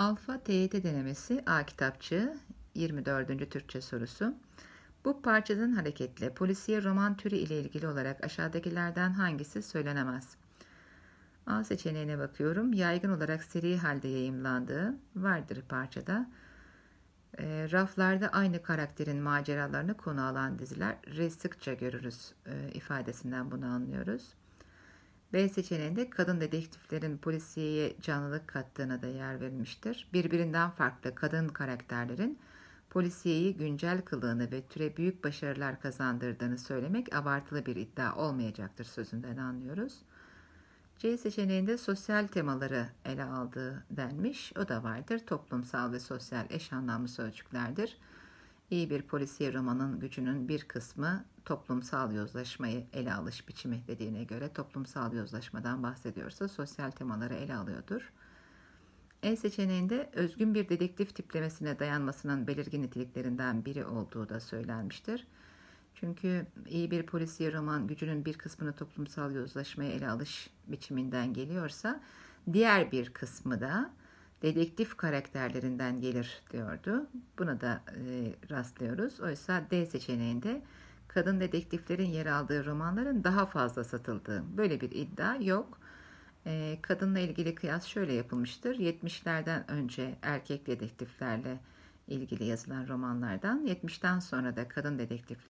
Alfa TYT e denemesi A kitapçı 24. Türkçe sorusu. Bu parçadan hareketle polisiye roman türü ile ilgili olarak aşağıdakilerden hangisi söylenemez? A seçeneğine bakıyorum. Yaygın olarak seri halde yayımlandığı vardır parçada. E, raflarda aynı karakterin maceralarını konu alan diziler sıkça görürüz e, ifadesinden bunu anlıyoruz. B seçeneğinde kadın dedektiflerin polisiyeye canlılık kattığına da yer verilmiştir. Birbirinden farklı kadın karakterlerin polisiyeyi güncel kılığını ve türe büyük başarılar kazandırdığını söylemek abartılı bir iddia olmayacaktır sözünden anlıyoruz. C seçeneğinde sosyal temaları ele aldığı denmiş. O da vardır. Toplumsal ve sosyal eş anlamlı sözcüklerdir. İyi bir polisiye romanın gücünün bir kısmı toplumsal yozlaşmayı ele alış biçimi dediğine göre toplumsal yozlaşmadan bahsediyorsa sosyal temaları ele alıyordur. En seçeneğinde özgün bir dedektif tiplemesine dayanmasının belirgin niteliklerinden biri olduğu da söylenmiştir. Çünkü iyi bir polisiye roman gücünün bir kısmını toplumsal yozlaşmaya ele alış biçiminden geliyorsa diğer bir kısmı da dedektif karakterlerinden gelir diyordu. Buna da e, rastlıyoruz. Oysa D seçeneğinde kadın dedektiflerin yer aldığı romanların daha fazla satıldığı böyle bir iddia yok. E, kadınla ilgili kıyas şöyle yapılmıştır. 70'lerden önce erkek dedektiflerle ilgili yazılan romanlardan, 70'ten sonra da kadın dedektif